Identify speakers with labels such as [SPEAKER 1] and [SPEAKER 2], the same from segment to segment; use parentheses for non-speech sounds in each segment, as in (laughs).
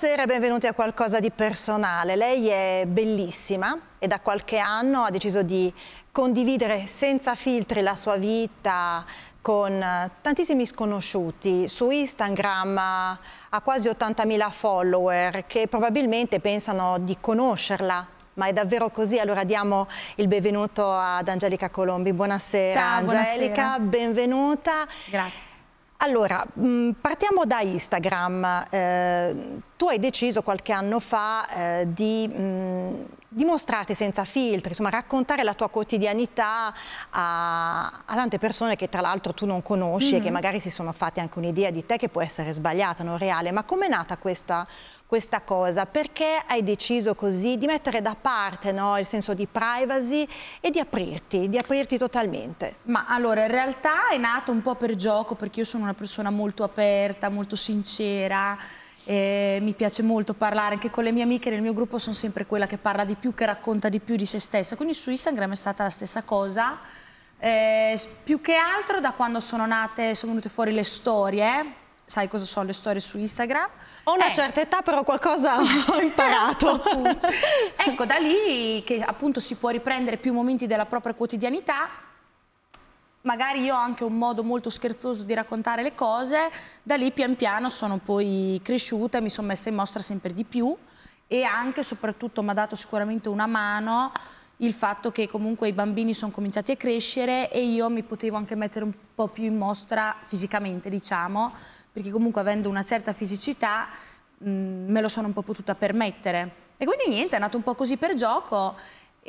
[SPEAKER 1] Buonasera e benvenuti a Qualcosa di personale. Lei è bellissima e da qualche anno ha deciso di condividere senza filtri la sua vita con tantissimi sconosciuti. Su Instagram ha quasi 80.000 follower che probabilmente pensano di conoscerla ma è davvero così? Allora diamo il benvenuto ad Angelica Colombi. Buonasera Ciao, Angelica, buonasera. benvenuta. Grazie. Allora, mm, partiamo da Instagram. Eh, tu hai deciso qualche anno fa eh, di mh, mm, dimostrarti senza filtri, insomma raccontare la tua quotidianità a, a tante persone che tra l'altro tu non conosci mm. e che mm-hmm. magari si sono fatte anche un'idea di te che può essere sbagliata, non reale. Ma com'è nata questa, questa, cosa? Perché hai deciso così di mettere da parte no, il senso di privacy e di aprirti, di aprirti totalmente? Ma allora in realtà
[SPEAKER 2] è nato un po' per gioco perché io sono una persona molto aperta, molto sincera eh, mi piace molto parlare anche con le mie amiche nel mio gruppo sono sempre quella che parla di più, che racconta di più di se stessa, quindi su Instagram è stata la stessa cosa. Eh, più che altro da quando sono nate, sono venute fuori le storie, sai cosa sono le storie su Instagram. Ho una eh. certa età, però qualcosa ho (laughs) imparato. ecco, da lì che appunto si può riprendere più momenti della propria quotidianità magari io ho anche un modo molto scherzoso di raccontare le cose, da lì pian piano sono poi cresciuta e mi sono messa in mostra sempre di più e anche e soprattutto mi ha dato sicuramente una mano il fatto che comunque i bambini sono cominciati a crescere e io mi potevo anche mettere un po' più in mostra fisicamente, diciamo, perché comunque avendo una certa fisicità mh, mhmm, me lo sono un po' potuta permettere. E quindi niente, è nato un po' così per gioco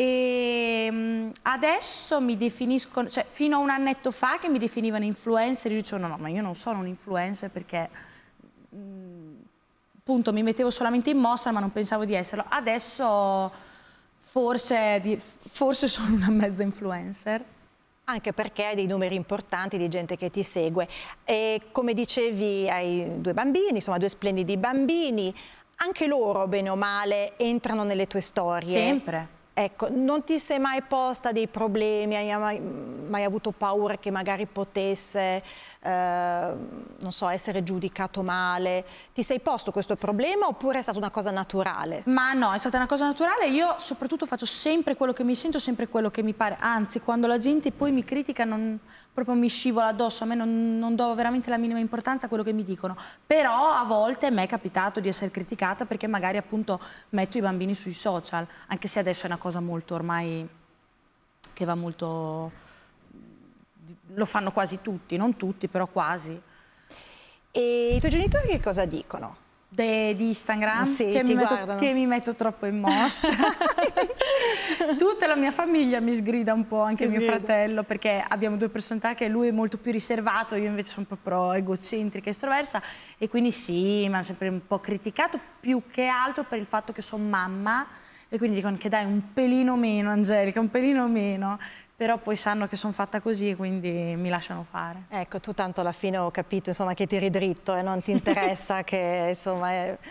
[SPEAKER 2] e ehm, adesso mi definiscono, cioè fino a un annetto fa che mi definivano influencer, io dicevo no, no, ma io non sono un influencer perché appunto mm, mi mettevo solamente in mostra ma non pensavo di esserlo. Adesso forse, forse sono una mezza influencer anche perché hai dei numeri importanti
[SPEAKER 1] di gente che ti segue. E come dicevi, hai due bambini, insomma due splendidi bambini, anche loro, bene o male, entrano nelle tue storie. Sempre. Ecco, non ti sei mai posta dei problemi, hai mai, mai avuto paura che magari potesse, eh, so, essere giudicato male? Ti sei posto
[SPEAKER 2] questo problema oppure è stata una cosa naturale? Ma no, è stata una cosa naturale, io soprattutto faccio sempre quello che mi sento, sempre quello che mi pare, anzi quando la gente poi mi critica non, proprio mi scivola addosso, a me non, non do veramente la minima importanza a quello che mi dicono, però a volte a me è capitato di essere criticata perché magari appunto metto i bambini sui social, anche se adesso è una cosa cosa molto ormai che va molto... lo fanno quasi tutti, non tutti, però quasi. E i tuoi genitori che cosa dicono? De, di Instagram sì, che, mi metto, che, mi metto, troppo in mostra. (laughs) Tutta la mia famiglia mi sgrida un po', anche Ti mio sgrida. fratello, perché abbiamo due personalità che lui è molto più riservato, io invece sono proprio egocentrica, e estroversa e quindi sì, mi ha sempre un po' criticato più che altro per il fatto che sono mamma e quindi dicono che dai un pelino meno Angelica, un pelino meno però poi sanno che sono fatta così e quindi mi lasciano fare. Ecco, tu tanto alla fine ho capito insomma, che tiri
[SPEAKER 1] dritto e non ti interessa (laughs) che insomma... È... Eh,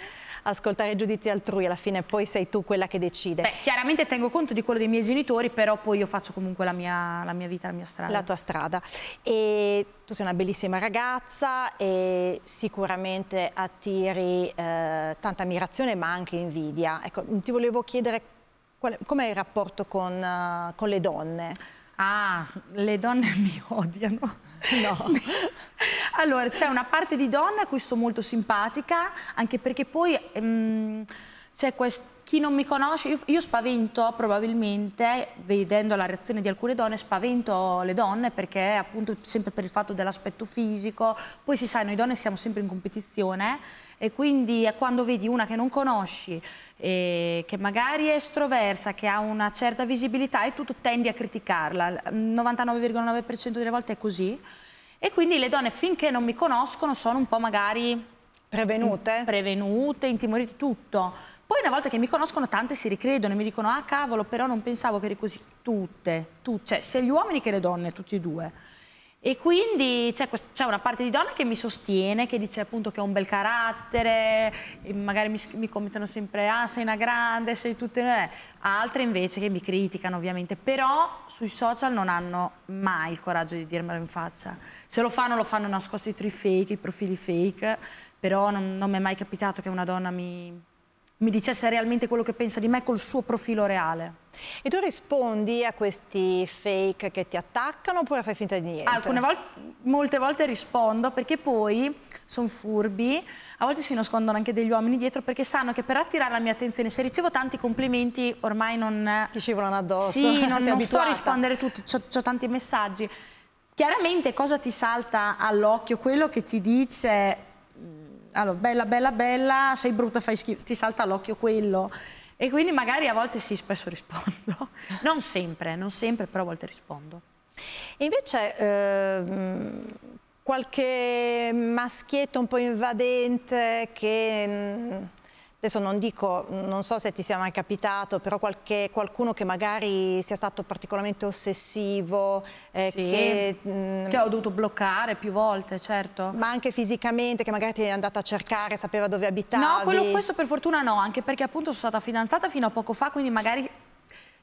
[SPEAKER 1] ascoltare i giudizi altrui, alla fine poi sei tu quella che decide. Beh,
[SPEAKER 2] chiaramente tengo conto di quello dei miei genitori, però poi io faccio comunque la mia, la mia vita, la mia strada. La tua
[SPEAKER 1] strada. E tu sei una bellissima ragazza e sicuramente attiri eh, tanta ammirazione ma anche invidia. Ecco, ti volevo chiedere com'è il
[SPEAKER 2] rapporto con, uh, con le donne? Ah, le donne (laughs) mi odiano. No. (laughs) allora, c'è una parte di donna a cui sto molto simpatica, anche perché poi... Um, c'è cioè, questo chi non mi conosce, io, io, spavento probabilmente, vedendo la reazione di alcune donne, spavento le donne perché appunto sempre per il fatto dell'aspetto fisico, poi si sa, noi donne siamo sempre in competizione e quindi eh, quando vedi una che non conosci, eh, che magari è estroversa, che ha una certa visibilità e tu tendi a criticarla, il 99,9% delle volte è così e quindi le donne finché non mi conoscono sono un po' magari Prevenute? Prevenute, intimorite, tutto. Poi una volta che mi conoscono tante si ricredono e mi dicono ah cavolo però non pensavo che eri così tutte, tu, cioè sia gli uomini che le donne, tutti e due. E quindi c'è, una parte di donne che mi sostiene, che dice appunto che ho un bel carattere, magari mi, mi commentano sempre ah sei una grande, sei tutte... Eh. Altre invece che mi criticano ovviamente, però sui social non hanno mai il coraggio di dirmelo in faccia. Se lo fanno lo fanno nascosti i fake, i profili fake però non, non mi è mai capitato che una donna mi, mi dicesse realmente quello che pensa di me col suo profilo reale.
[SPEAKER 1] E tu rispondi a questi fake che ti attaccano oppure fai finta di niente? Alcune volte,
[SPEAKER 2] molte volte rispondo perché poi sono furbi, a volte si nascondono anche degli uomini dietro perché sanno che per attirare la mia attenzione, se ricevo tanti complimenti ormai non... Ti scivolano addosso, Sì, (laughs) non, non sto a rispondere tutti, ho tanti messaggi. Chiaramente cosa ti salta all'occhio? Quello che ti dice allora, bella, bella, bella, sei brutta, fai schifo, ti salta all'occhio quello. E quindi magari a volte sì, spesso rispondo. (laughs) Non sempre, non sempre, però a volte rispondo.
[SPEAKER 1] E invece eh, qualche maschietto un po' invadente che mm, Adesso non dico, non so se ti sia mai capitato, però qualche, qualcuno che magari sia stato particolarmente ossessivo, eh, sì, che, mh, che ho mm, dovuto bloccare più volte, certo. Ma anche fisicamente, che magari ti è andata a cercare, sapeva dove abitavi.
[SPEAKER 2] No, quello, questo per fortuna no, anche perché appunto sono stata fidanzata fino a poco fa, quindi magari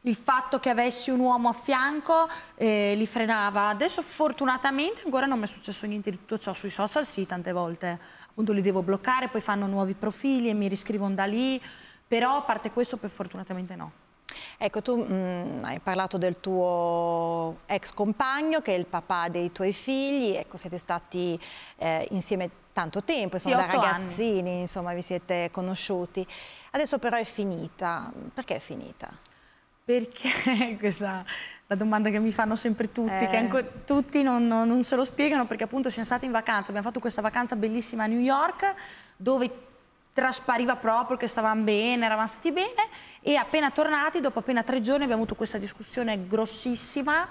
[SPEAKER 2] il fatto che avessi un uomo a fianco eh, li frenava. Adesso fortunatamente ancora non mi è successo niente di tutto ciò, sui social sì tante volte, appunto li devo bloccare, poi fanno nuovi profili e mi riscrivono da lì, però a parte questo per fortunatamente no. Ecco, tu
[SPEAKER 1] mh, mm, hai parlato del tuo ex compagno che è il papà dei tuoi figli, ecco, siete stati eh, insieme tanto tempo, insomma, sì, da ragazzini, anni. insomma, vi siete conosciuti. Adesso però è finita, perché è finita?
[SPEAKER 2] Perché (laughs) questa è la domanda che mi fanno sempre tutti, eh. che anche, tutti non, non, non, se lo spiegano perché appunto siamo stati in vacanza, abbiamo fatto questa vacanza bellissima a New York dove traspariva proprio che stavamo bene, eravamo stati bene e appena tornati, dopo appena tre giorni abbiamo avuto questa discussione grossissima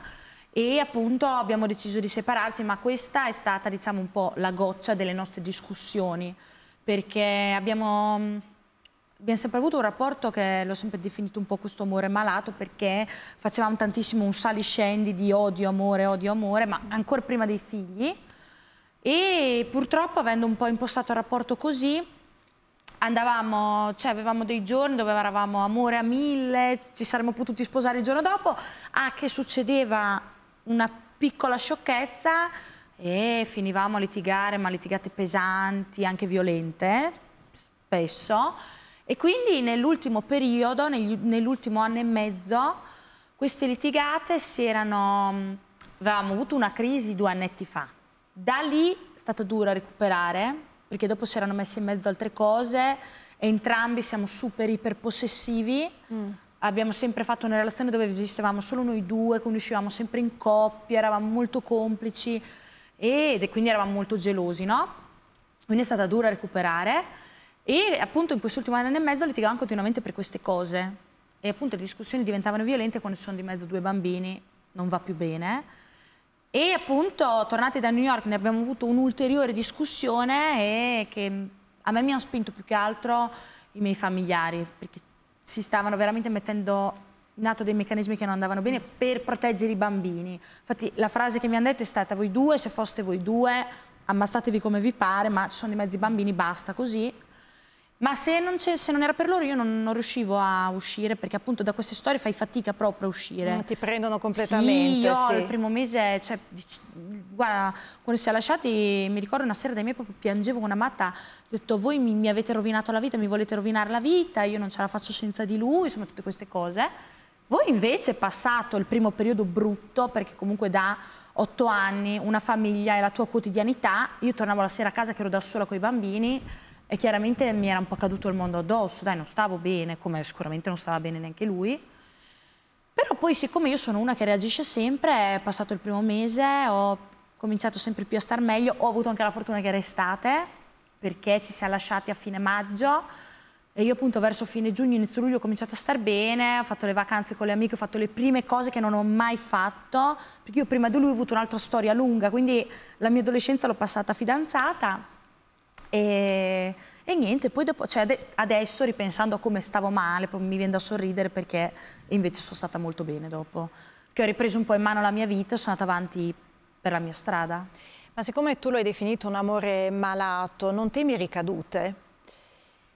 [SPEAKER 2] e appunto abbiamo deciso di separarci, ma questa è stata diciamo un po' la goccia delle nostre discussioni perché abbiamo abbiamo sempre avuto un rapporto che l'ho sempre definito un po' questo amore malato perché facevamo tantissimo un saliscendi di odio, amore, odio, amore, ma ancora prima dei figli. E purtroppo avendo un po' impostato il rapporto così, andavamo, cioè avevamo dei giorni dove eravamo amore a mille, ci saremmo potuti sposare il giorno dopo, a ah, che succedeva una piccola sciocchezza e finivamo a litigare, ma litigate pesanti, anche violente, spesso. E quindi nell'ultimo periodo, nell'ultimo anno e mezzo, queste litigate si erano... avevamo avuto una crisi due annetti fa. Da lì è stato duro recuperare, perché dopo si erano messe in mezzo altre cose, entrambi siamo super iperpossessivi, mm. abbiamo sempre fatto una relazione dove esistevamo solo noi due, quindi uscivamo sempre in coppia, eravamo molto complici ed, e quindi eravamo molto gelosi, no? Quindi è stata dura recuperare e appunto in quest'ultimo anno e mezzo litigavano continuamente per queste cose. E appunto le discussioni diventavano violente quando ci sono di mezzo due bambini, non va più bene. E appunto, tornati da New York, ne abbiamo avuto un'ulteriore discussione che a me mi hanno spinto più che altro i miei familiari, perché si stavano veramente mettendo in atto dei meccanismi che non andavano bene per proteggere i bambini. Infatti la frase che mi hanno detto è stata voi due, se foste voi due, ammazzatevi come vi pare, ma ci sono di mezzo i bambini, basta così, ma se non, se non, era per loro io non, non, riuscivo a uscire perché appunto da queste storie fai fatica proprio a uscire. ti prendono completamente. Sì, io sì. il primo mese, cioè, guarda, quando si è lasciati mi ricordo una sera dai miei proprio piangevo con una matta, ho detto voi mi, mi avete rovinato la vita, mi volete rovinare la vita, io non ce la faccio senza di lui, insomma tutte queste cose. Voi invece passato il primo periodo brutto, perché comunque da otto anni una famiglia è la tua quotidianità, io tornavo la sera a casa che ero da sola con i bambini, e chiaramente mi era un po' caduto il mondo addosso, dai non stavo bene, come sicuramente non stava bene neanche lui. Però poi siccome io sono una che reagisce sempre, è passato il primo mese, ho cominciato sempre più a star meglio, ho avuto anche la fortuna che era estate, perché ci siamo lasciati a fine maggio e io appunto verso fine giugno, inizio luglio ho cominciato a star bene, ho fatto le vacanze con le amiche, ho fatto le prime cose che non ho mai fatto, perché io prima di lui ho avuto un'altra storia lunga, quindi la mia adolescenza l'ho passata fidanzata e, e niente, poi dopo, cioè adesso ripensando a come stavo male, mi viene da sorridere perché invece sono stata molto bene dopo. Che ho ripreso un po' in mano la mia vita e sono andata avanti per la mia strada.
[SPEAKER 1] Ma siccome tu lo hai definito un amore malato, non temi ricadute?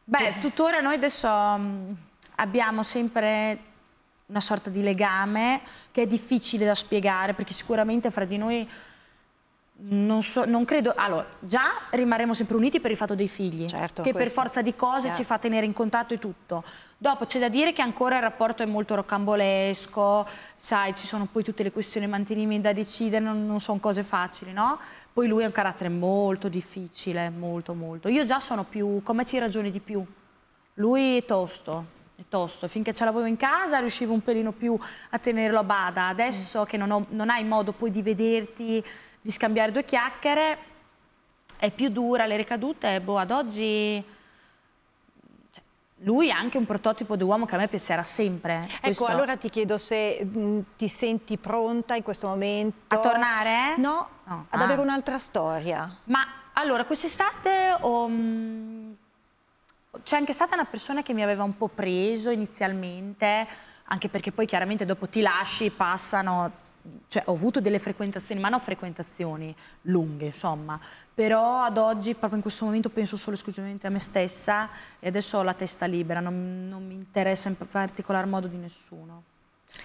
[SPEAKER 2] Beh, tuttora noi adesso mm, abbiamo sempre una sorta di legame che è difficile da spiegare perché sicuramente fra di noi non, so, non credo, allora, già rimarremo sempre uniti per il fatto dei figli, certo, che questo. per forza di cose certo. ci fa tenere in contatto e tutto. Dopo c'è da dire che ancora il rapporto è molto rocambolesco, sai, ci sono poi tutte le questioni mantenimenti da decidere, non, non sono cose facili, no? Poi lui ha un carattere molto difficile, molto, molto. Io già sono più, come ci ragioni di più? Lui è tosto, è tosto. Finché ce l'avevo in casa riuscivo un pelino più a tenerlo a bada. Adesso mm. che non, ho, non hai modo poi di vederti di scambiare due chiacchiere è più dura, le ricadute, boh, ad oggi cioè, lui è anche un prototipo di uomo che a me piacerà sempre. Eh, ecco, questo. allora ti chiedo
[SPEAKER 1] se mh, mm, ti senti pronta in questo momento. A tornare? No,
[SPEAKER 2] no. ad ah. avere un'altra storia. Ma allora, quest'estate um, c'è anche stata una persona che mi aveva un po' preso inizialmente, anche perché poi chiaramente dopo ti lasci, passano cioè, ho avuto delle frequentazioni, ma non frequentazioni lunghe, insomma, però ad oggi, proprio in questo momento, penso solo esclusivamente a me stessa e adesso ho la testa libera, non, non mi interessa in particolar modo di nessuno.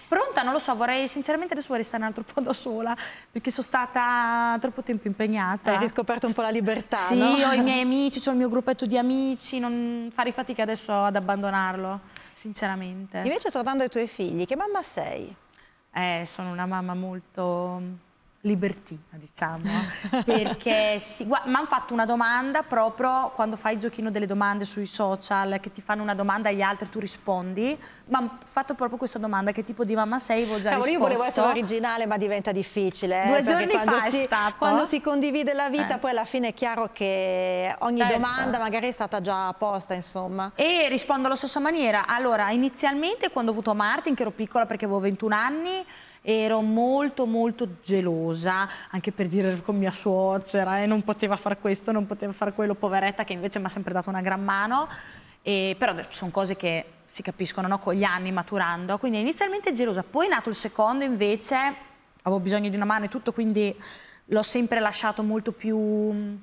[SPEAKER 2] Pronta? Non lo so, vorrei sinceramente adesso vorrei stare un altro po' da sola perché sono stata troppo tempo impegnata. Hai riscoperto un po' la libertà, sì, no? ho i miei (laughs) amici, ho il mio gruppetto di amici, non fare fatica adesso ad abbandonarlo, sinceramente. Invece tornando ai tuoi figli, che mamma sei? Eh, sono una mamma molto libertina, diciamo, (laughs) perché si, mi hanno fatto una domanda proprio quando fai il giochino delle domande sui social, che ti fanno una domanda agli altri e tu rispondi, ma hanno fatto proprio questa domanda, che tipo di mamma sei? Avevo già Cavolo, Io volevo essere originale, ma diventa difficile. Eh? Due giorni fa si, Quando si
[SPEAKER 1] condivide la vita, eh. poi alla fine è chiaro che ogni certo. domanda magari è stata già posta, insomma.
[SPEAKER 2] E rispondo alla stessa maniera. Allora, inizialmente quando ho avuto Martin, che ero piccola perché avevo 21 anni, ero molto molto gelosa, anche per dire con mia suocera, eh, non poteva fare questo, non poteva fare quello, poveretta, che invece mi ha sempre dato una gran mano, e, però sono cose che si capiscono no? con gli anni maturando, quindi inizialmente gelosa, poi è nato il secondo invece, avevo bisogno di una mano e tutto, quindi l'ho sempre lasciato molto più mm,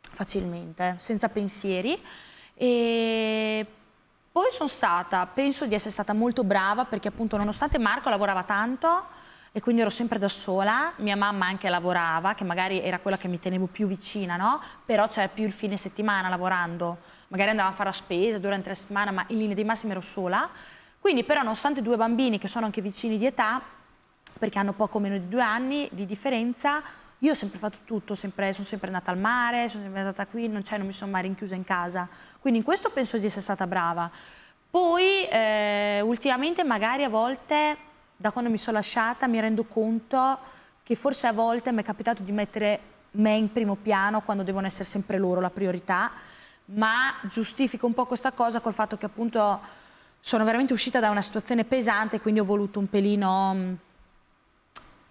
[SPEAKER 2] facilmente, senza pensieri. E poi sono stata, penso di essere stata molto brava perché appunto nonostante Marco lavorava tanto e quindi ero sempre da sola, mia mamma anche lavorava, che magari era quella che mi tenevo più vicina, no? Però c'era più il fine settimana lavorando, magari andavo a fare la spesa durante la settimana, ma in linea di massima ero sola. Quindi però nonostante due bambini che sono anche vicini di età, perché hanno poco meno di due anni di differenza, io ho sempre fatto tutto, sempre, sono sempre andata al mare, sono sempre andata qui, non, cioè non mi sono mai rinchiusa in casa. Quindi in questo penso di essere stata brava. Poi eh, ultimamente magari a volte, da quando mi sono lasciata, mi rendo conto che forse a volte mi è capitato di mettere me in primo piano quando devono essere sempre loro la priorità, ma giustifico un po' questa cosa col fatto che appunto sono veramente uscita da una situazione pesante, quindi ho voluto un pelino...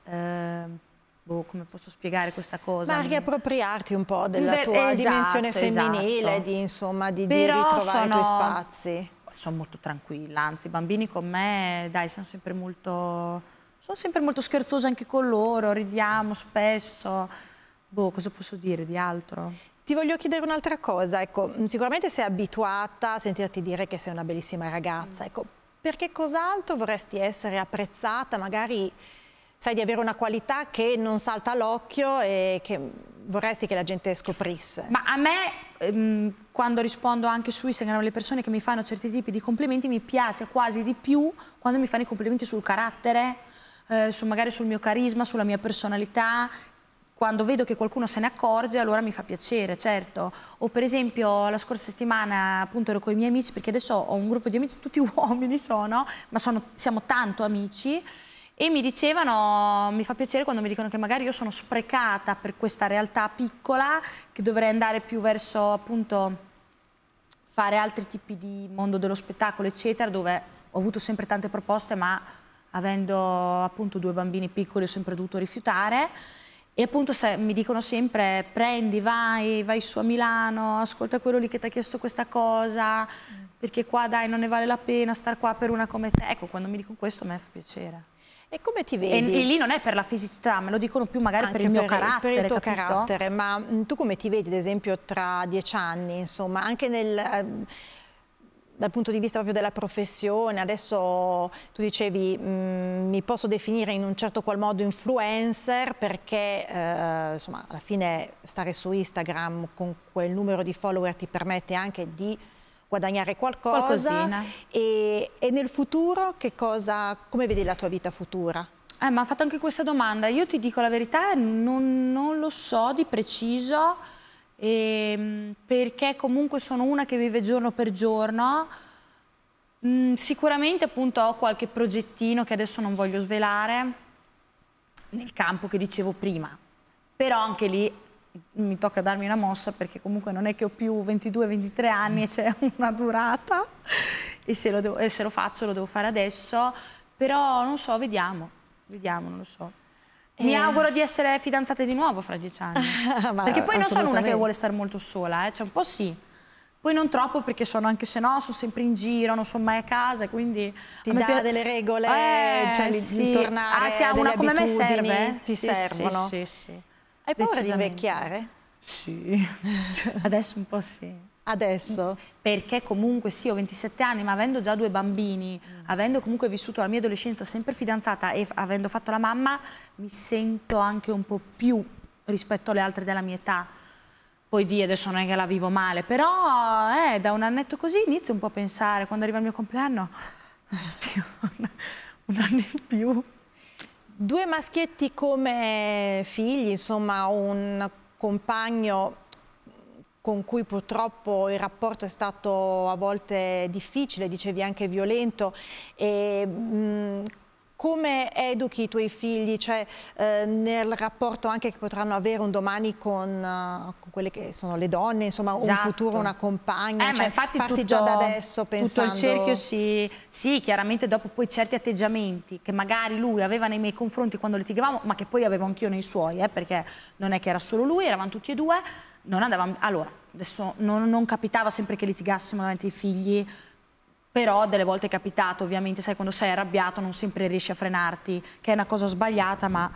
[SPEAKER 2] Eh, boh, come posso spiegare questa cosa? Ma
[SPEAKER 1] riappropriarti un po' della Beh, tua esatto, dimensione femminile, esatto.
[SPEAKER 2] di, insomma, di, di ritrovare sono... i tuoi spazi. Sono molto tranquilla, anzi i bambini con me, dai, sono sempre molto... Sono sempre molto scherzosa anche con loro, ridiamo spesso. Boh, cosa posso dire di altro? Ti voglio chiedere un'altra cosa, ecco, mm, sicuramente sei abituata
[SPEAKER 1] a sentirti dire che sei una bellissima ragazza, ecco, perché cos'altro vorresti essere apprezzata, magari sai di avere una qualità che non salta all'occhio e che
[SPEAKER 2] vorresti che la gente scoprisse? Ma a me ehm, quando rispondo anche su Instagram le persone che mi fanno certi tipi di complimenti mi piace quasi di più quando mi fanno i complimenti sul carattere, eh, su magari sul mio carisma, sulla mia personalità. Quando vedo che qualcuno se ne accorge, allora mi fa piacere, certo. O per esempio la scorsa settimana appunto ero con i miei amici, perché adesso ho un gruppo di amici, tutti (laughs) uomini sono, ma sono, siamo tanto amici e mi dicevano, mi fa piacere quando mi dicono che magari io sono sprecata per questa realtà piccola, che dovrei andare più verso appunto fare altri tipi di mondo dello spettacolo, eccetera, dove ho avuto sempre tante proposte, ma avendo appunto due bambini piccoli ho sempre dovuto rifiutare. E appunto se, mi dicono sempre prendi, vai, vai su a Milano, ascolta quello lì che ti ha chiesto questa cosa, perché qua dai non ne vale la pena star qua per una come te. Ecco, quando mi dicono questo a me fa piacere. E come ti vedi? E, lì non è per la fisicità, me lo dicono più magari Anche per il mio per, carattere. Per il tuo capito? carattere,
[SPEAKER 1] ma mm, tu come ti vedi ad esempio tra dieci anni, insomma, anche nel ehm, dal punto di vista proprio della professione, adesso tu dicevi mh, mm, mi posso definire in un certo qual modo influencer perché eh, insomma alla fine stare su Instagram con quel numero di follower ti permette anche di guadagnare qualcosa Qualcosina. e, e nel futuro che cosa, come vedi la
[SPEAKER 2] tua vita futura? Eh, ma ha fatto anche questa domanda, io ti dico la verità, non, non lo so di preciso, ehm, perché comunque sono una che vive giorno per giorno, mm, sicuramente appunto ho qualche progettino che adesso non voglio svelare, nel campo che dicevo prima, però anche lì mi tocca darmi una mossa perché comunque non è che ho più 22-23 anni e c'è (laughs) una durata e se, devo, e se, lo faccio lo devo fare adesso, però non so, vediamo, vediamo, non lo so. Mi eh. auguro di essere fidanzata di nuovo fra dieci anni, (laughs) perché poi non sono una che vuole stare molto sola, eh. cioè un po' sì, poi non troppo perché sono anche se no, sono sempre in giro, non sono mai a casa, quindi... Ti dà piace... delle regole, eh, cioè sì. di tornare, ah, se a una come me serve, ti sì, servono. Sì, sì, sì. Hai paura di invecchiare? Sì, (laughs) adesso un po' sì. Adesso? Perché comunque sì, ho 27 anni, ma avendo già due bambini, mm. avendo comunque vissuto la mia adolescenza sempre fidanzata e avendo fatto la mamma, mi sento anche un po' più rispetto alle altre della mia età. Poi di adesso non è che la vivo male, però eh, da un annetto così inizio un po' a pensare, quando arriva il mio compleanno, (laughs) oddio, un anno in più. Due maschietti come figli, insomma un
[SPEAKER 1] compagno con cui purtroppo il rapporto è stato a volte difficile, dicevi anche violento, e, mh, come educhi i tuoi figli, cioè eh, nel rapporto anche che potranno avere un domani con, uh, con quelle che sono le donne, insomma esatto. un futuro, una compagna, eh, cioè, infatti parti tutto, già da adesso pensando... Tutto il cerchio
[SPEAKER 2] si, sì, chiaramente dopo poi certi atteggiamenti che magari lui aveva nei miei confronti quando litigavamo, ma che poi avevo anch'io nei suoi, eh, perché non è che era solo lui, eravamo tutti e due, non andavamo... Allora, adesso non, non capitava sempre che litigassimo davanti ai figli, però delle volte è capitato, ovviamente, sai, quando sei arrabbiato non sempre riesci a frenarti, che è una cosa sbagliata, ma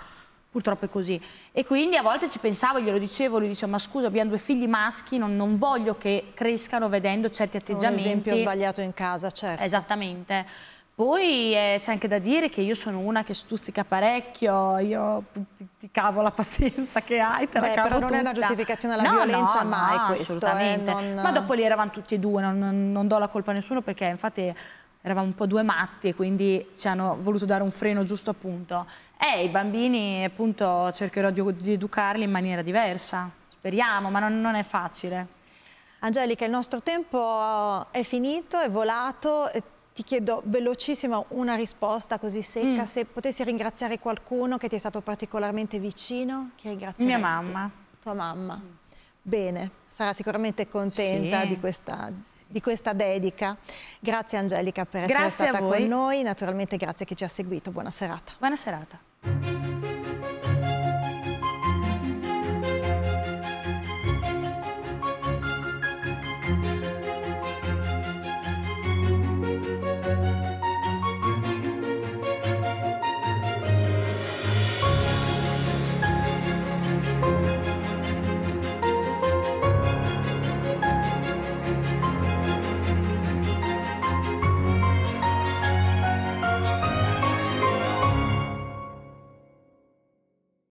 [SPEAKER 2] purtroppo è così. E quindi a volte ci pensavo, glielo dicevo, lui diceva, ma scusa, abbiamo due figli maschi, non, non voglio che crescano vedendo certi atteggiamenti. Un esempio sbagliato in casa, certo. Esattamente. Poi eh, c'è anche da dire che io sono una che stuzzica parecchio, io ti, ti cavo la pazienza che hai, te Beh, la cavo Però non tutta. è una giustificazione alla no, violenza no, mai no, questo. Eh, assolutamente. Eh, non... Ma dopo lì eravamo tutti e due, non, non do la colpa a nessuno perché infatti eravamo un po' due matti e quindi ci hanno voluto dare un freno giusto appunto. E i bambini appunto cercherò di, di educarli in maniera diversa, speriamo, ma non, non è facile. Angelica, il nostro tempo
[SPEAKER 1] è finito, è volato, ti chiedo velocissima una risposta così secca, mm. se potessi ringraziare qualcuno che ti è stato particolarmente vicino, chi ringrazieresti? Mia mamma. Tua mamma. Mm. Bene, sarà sicuramente contenta sì. di, questa, di, questa, dedica. Grazie Angelica per grazie essere stata con noi, naturalmente grazie che ci ha seguito, buona serata. Buona serata.